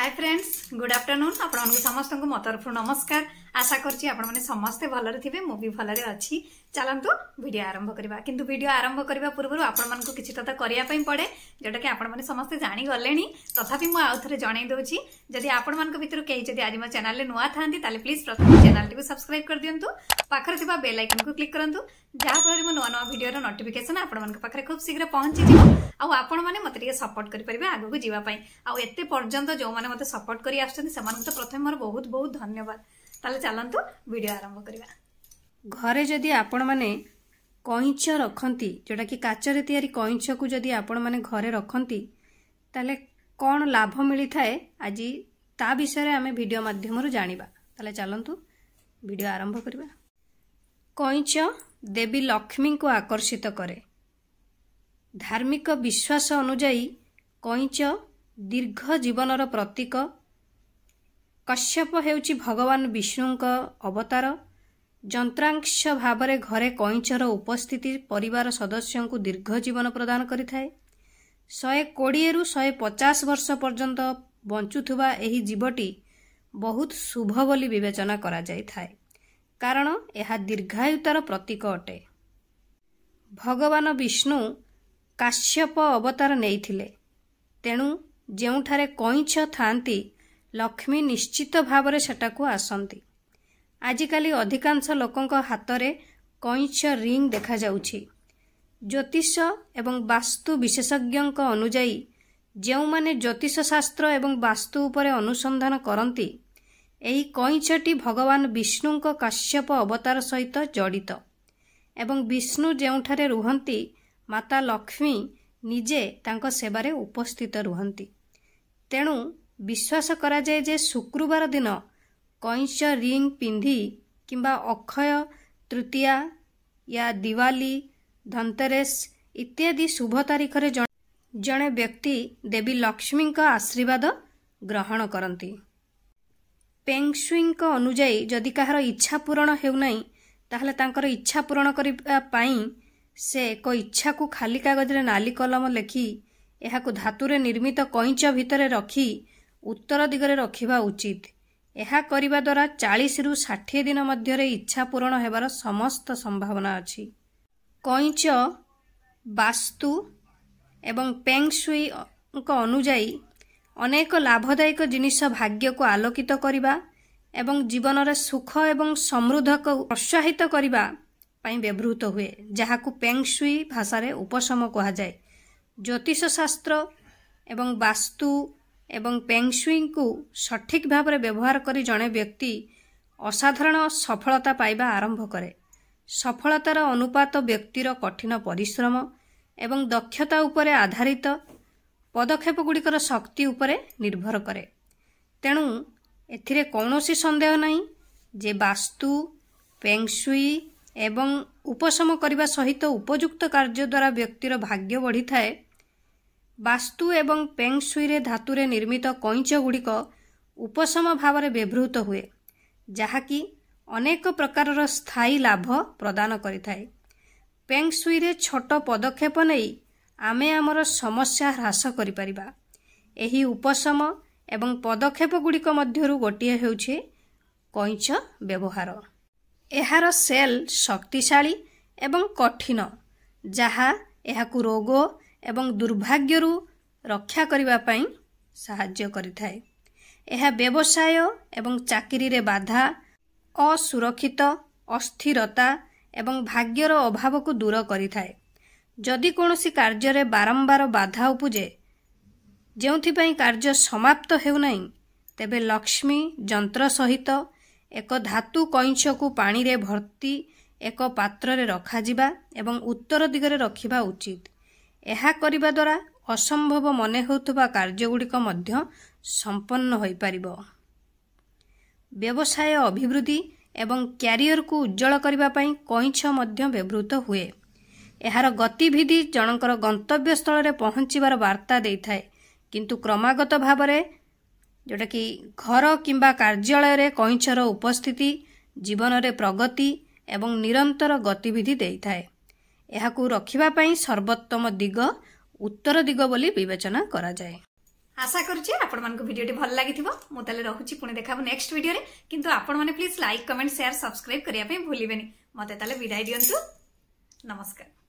hi friends good আফটরনুন আপনার সমস্ত মো তরফ নমস্কার আশা করছি আপনার সমস্তে ভালরে থাকবে মু ভালরে অছি ଚାଲନ୍ତୁ ଭିଡ଼ିଓ ଆରମ୍ଭ କରିବା କିନ୍ତୁ ଭିଡ଼ିଓ ଆରମ୍ଭ କରିବା ପୂର୍ବରୁ ଆପଣମାନଙ୍କୁ କିଛି କଥା କରିବା ପାଇଁ ପଡ଼େ ଯେଉଁଟାକି ଆପଣମାନେ ସମସ୍ତେ ଜାଣିଗଲେଣି ତଥାପି ମୁଁ ଆଉ ଥରେ ଜଣାଇ ଦେଉଛି ଯଦି ଆପଣମାନଙ୍କ ଭିତରୁ କେହି ଯଦି ଆଜି ମୋ ଚ୍ୟାନେଲରେ ନୂଆ ଥାନ୍ତି ତାହେଲେ ପ୍ଲିଜ୍ ପ୍ରଥମେ ଚ୍ୟାନେଲଟିକୁ ସବସ୍କ୍ରାଇବ୍ କରିଦିଅନ୍ତୁ ପାଖରେ ଥିବା ବେଲ୍ ଆଇକନ୍କୁ କ୍ଲିକ୍ କରନ୍ତୁ ଯାହାଫଳରେ ମୋ ନୂଆ ନୂଆ ଭିଡ଼ିଓର ନୋଟିଫିକେସନ୍ ଆପଣମାନଙ୍କ ପାଖରେ ଖୁବ୍ ଶୀଘ୍ର ପହଞ୍ଚିଯିବ ଆଉ ଆପଣମାନେ ମୋତେ ଟିକେ ସପୋର୍ଟ କରିପାରିବେ ଆଗକୁ ଯିବା ପାଇଁ ଆଉ ଏତେ ପର୍ଯ୍ୟନ୍ତ ଯେଉଁମାନେ ମୋତେ ସପୋର୍ଟ କରି ଆସୁଛନ୍ତି ସେମାନଙ୍କୁ ତ ପ୍ରଥମେ ମୋର ବହୁତ ବହୁତ ଧନ୍ୟବାଦ ତାହେଲେ ଚାଲନ୍ତୁ ଭିଡ଼ିଓ ଆରମ୍ଭ କରିବା ଘରେ ଯଦି ଆପଣମାନେ କଇଁଛ ରଖନ୍ତି ଯେଉଁଟାକି କାଚରେ ତିଆରି କଇଁଛକୁ ଯଦି ଆପଣମାନେ ଘରେ ରଖନ୍ତି ତାହେଲେ କ'ଣ ଲାଭ ମିଳିଥାଏ ଆଜି ତା ବିଷୟରେ ଆମେ ଭିଡ଼ିଓ ମାଧ୍ୟମରୁ ଜାଣିବା ତାହେଲେ ଚାଲନ୍ତୁ ଭିଡ଼ିଓ ଆରମ୍ଭ କରିବା କଇଁଛ ଦେବୀ ଲକ୍ଷ୍ମୀଙ୍କୁ ଆକର୍ଷିତ କରେ ଧାର୍ମିକ ବିଶ୍ୱାସ ଅନୁଯାୟୀ କଇଁଛ ଦୀର୍ଘ ଜୀବନର ପ୍ରତୀକ କଶ୍ୟପ ହେଉଛି ଭଗବାନ ବିଷ୍ଣୁଙ୍କ ଅବତାର ଯନ୍ତ୍ରାଂଶ ଭାବରେ ଘରେ କଇଁଚର ଉପସ୍ଥିତି ପରିବାର ସଦସ୍ୟଙ୍କୁ ଦୀର୍ଘ ଜୀବନ ପ୍ରଦାନ କରିଥାଏ ଶହେ କୋଡ଼ିଏରୁ ଶହେ ପଚାଶ ବର୍ଷ ପର୍ଯ୍ୟନ୍ତ ବଞ୍ଚୁଥିବା ଏହି ଜୀବଟି ବହୁତ ଶୁଭ ବୋଲି ବିବେଚନା କରାଯାଇଥାଏ କାରଣ ଏହା ଦୀର୍ଘାୟୁତାର ପ୍ରତୀକ ଅଟେ ଭଗବାନ ବିଷ୍ଣୁ କାଶ୍ୟପ ଅବତାର ନେଇଥିଲେ ତେଣୁ ଯେଉଁଠାରେ କଇଁଛ ଥାନ୍ତି ଲକ୍ଷ୍ମୀ ନିଶ୍ଚିତ ଭାବରେ ସେଠାକୁ ଆସନ୍ତି ଆଜିକାଲି ଅଧିକାଂଶ ଲୋକଙ୍କ ହାତରେ କଇଁଛ ରିଙ୍ଗ ଦେଖାଯାଉଛି ଜ୍ୟୋତିଷ ଏବଂ ବାସ୍ତୁ ବିଶେଷଜ୍ଞଙ୍କ ଅନୁଯାୟୀ ଯେଉଁମାନେ ଜ୍ୟୋତିଷ ଶାସ୍ତ୍ର ଏବଂ ବାସ୍ତୁ ଉପରେ ଅନୁସନ୍ଧାନ କରନ୍ତି ଏହି କଇଁଛଟି ଭଗବାନ ବିଷ୍ଣୁଙ୍କ କାଶ୍ୟପ ଅବତାର ସହିତ ଜଡ଼ିତ ଏବଂ ବିଷ୍ଣୁ ଯେଉଁଠାରେ ରୁହନ୍ତି ମାତା ଲକ୍ଷ୍ମୀ ନିଜେ ତାଙ୍କ ସେବାରେ ଉପସ୍ଥିତ ରୁହନ୍ତି ତେଣୁ ବିଶ୍ୱାସ କରାଯାଏ ଯେ ଶୁକ୍ରବାର ଦିନ କଇଁଚ ରିଂ ପିନ୍ଧି କିମ୍ବା ଅକ୍ଷୟ ତୃତୀୟା ୟା ଦିୱାଲି ଧନ୍ତେରସ୍ ଇତ୍ୟାଦି ଶୁଭ ତାରିଖରେ ଜଣେ ବ୍ୟକ୍ତି ଦେବୀ ଲକ୍ଷ୍ମୀଙ୍କ ଆଶୀର୍ବାଦ ଗ୍ରହଣ କରନ୍ତି ପେଙ୍ଗସୁଇଙ୍କ ଅନୁଯାୟୀ ଯଦି କାହାର ଇଚ୍ଛା ପୂରଣ ହେଉନାହିଁ ତାହେଲେ ତାଙ୍କର ଇଚ୍ଛା ପୂରଣ କରିବା ପାଇଁ ସେ ଏକ ଇଚ୍ଛାକୁ ଖାଲି କାଗଜରେ ନାଲି କଲମ ଲେଖି ଏହାକୁ ଧାତୁରେ ନିର୍ମିତ କଇଁଚ ଭିତରେ ରଖି ଉତ୍ତର ଦିଗରେ ରଖିବା ଉଚିତ୍ ଏହା କରିବା ଦ୍ୱାରା ଚାଳିଶରୁ ଷାଠିଏ ଦିନ ମଧ୍ୟରେ ଇଚ୍ଛା ପୂରଣ ହେବାର ସମସ୍ତ ସମ୍ଭାବନା ଅଛି କଇଁଚ ବାସ୍ତୁ ଏବଂ ପେଙ୍ଗସୁଇଙ୍କ ଅନୁଯାୟୀ ଅନେକ ଲାଭଦାୟକ ଜିନିଷ ଭାଗ୍ୟକୁ ଆଲୋକିତ କରିବା ଏବଂ ଜୀବନରେ ସୁଖ ଏବଂ ସମୃଦ୍ଧକୁ ପ୍ରୋତ୍ସାହିତ କରିବା ପାଇଁ ବ୍ୟବହୃତ ହୁଏ ଯାହାକୁ ପେଙ୍ଗସୁଇ ଭାଷାରେ ଉପଶମ କୁହାଯାଏ ଜ୍ୟୋତିଷ ଶାସ୍ତ୍ର ଏବଂ ବାସ୍ତୁ ଏବଂ ପେଙ୍ଗସୁଇଙ୍କୁ ସଠିକ୍ ଭାବରେ ବ୍ୟବହାର କରି ଜଣେ ବ୍ୟକ୍ତି ଅସାଧାରଣ ସଫଳତା ପାଇବା ଆରମ୍ଭ କରେ ସଫଳତାର ଅନୁପାତ ବ୍ୟକ୍ତିର କଠିନ ପରିଶ୍ରମ ଏବଂ ଦକ୍ଷତା ଉପରେ ଆଧାରିତ ପଦକ୍ଷେପଗୁଡ଼ିକର ଶକ୍ତି ଉପରେ ନିର୍ଭର କରେ ତେଣୁ ଏଥିରେ କୌଣସି ସନ୍ଦେହ ନାହିଁ ଯେ ବାସ୍ତୁ ପେଙ୍ଗସୁଇ ଏବଂ ଉପଶମ କରିବା ସହିତ ଉପଯୁକ୍ତ କାର୍ଯ୍ୟ ଦ୍ୱାରା ବ୍ୟକ୍ତିର ଭାଗ୍ୟ ବଢ଼ିଥାଏ ବାସ୍ତୁ ଏବଂ ପେଙ୍ଗଶୁଇରେ ଧାତୁରେ ନିର୍ମିତ କଇଁଚ ଗୁଡ଼ିକ ଉପଶମ ଭାବରେ ବ୍ୟବହୃତ ହୁଏ ଯାହାକି ଅନେକ ପ୍ରକାରର ସ୍ଥାୟୀ ଲାଭ ପ୍ରଦାନ କରିଥାଏ ପେଙ୍ଗଶୁଇରେ ଛୋଟ ପଦକ୍ଷେପ ନେଇ ଆମେ ଆମର ସମସ୍ୟା ହ୍ରାସ କରିପାରିବା ଏହି ଉପଶମ ଏବଂ ପଦକ୍ଷେପଗୁଡ଼ିକ ମଧ୍ୟରୁ ଗୋଟିଏ ହେଉଛି କଇଁଚ ବ୍ୟବହାର ଏହାର ସେଲ୍ ଶକ୍ତିଶାଳୀ ଏବଂ କଠିନ ଯାହା ଏହାକୁ ରୋଗ ଏବଂ ଦୁର୍ଭାଗ୍ୟରୁ ରକ୍ଷା କରିବା ପାଇଁ ସାହାଯ୍ୟ କରିଥାଏ ଏହା ବ୍ୟବସାୟ ଏବଂ ଚାକିରିରେ ବାଧା ଅସୁରକ୍ଷିତ ଅସ୍ଥିରତା ଏବଂ ଭାଗ୍ୟର ଅଭାବକୁ ଦୂର କରିଥାଏ ଯଦି କୌଣସି କାର୍ଯ୍ୟରେ ବାରମ୍ବାର ବାଧା ଉପୁଜେ ଯେଉଁଥିପାଇଁ କାର୍ଯ୍ୟ ସମାପ୍ତ ହେଉନାହିଁ ତେବେ ଲକ୍ଷ୍ମୀ ଯନ୍ତ୍ର ସହିତ ଏକ ଧାତୁ କଇଁଛକୁ ପାଣିରେ ଭର୍ତ୍ତି ଏକ ପାତ୍ରରେ ରଖାଯିବା ଏବଂ ଉତ୍ତର ଦିଗରେ ରଖିବା ଉଚିତ ଏହା କରିବା ଦ୍ୱାରା ଅସମ୍ଭବ ମନେ ହେଉଥିବା କାର୍ଯ୍ୟଗୁଡ଼ିକ ମଧ୍ୟ ସମ୍ପନ୍ନ ହୋଇପାରିବ ବ୍ୟବସାୟ ଅଭିବୃଦ୍ଧି ଏବଂ କ୍ୟାରିୟରକୁ ଉଜ୍ଜଳ କରିବା ପାଇଁ କଇଁଛ ମଧ୍ୟ ବ୍ୟବହୃତ ହୁଏ ଏହାର ଗତିବିଧି ଜଣଙ୍କର ଗନ୍ତବ୍ୟ ସ୍ଥଳରେ ପହଞ୍ଚିବାର ବାର୍ତ୍ତା ଦେଇଥାଏ କିନ୍ତୁ କ୍ରମାଗତ ଭାବରେ ଯେଉଁଟାକି ଘର କିମ୍ବା କାର୍ଯ୍ୟାଳୟରେ କଇଁଛର ଉପସ୍ଥିତି ଜୀବନରେ ପ୍ରଗତି ଏବଂ ନିରନ୍ତର ଗତିବିଧି ଦେଇଥାଏ ଏହାକୁ ରଖିବା ପାଇଁ ସର୍ବୋତ୍ତମ ଦିଗ ଉତ୍ତର ଦିଗ ବୋଲି ବିବେଚନା କରାଯାଏ আশা করছি আপনার ভিডিওটি ভাল লাগিব মু তাহলে রহুছি পুনে দেখাব নেক্সট ভিডিওরে কিন্তু আপনার please like comment share subscribe করা ভুলবেনি মতো তাহলে বিদায় দিও নমস্কার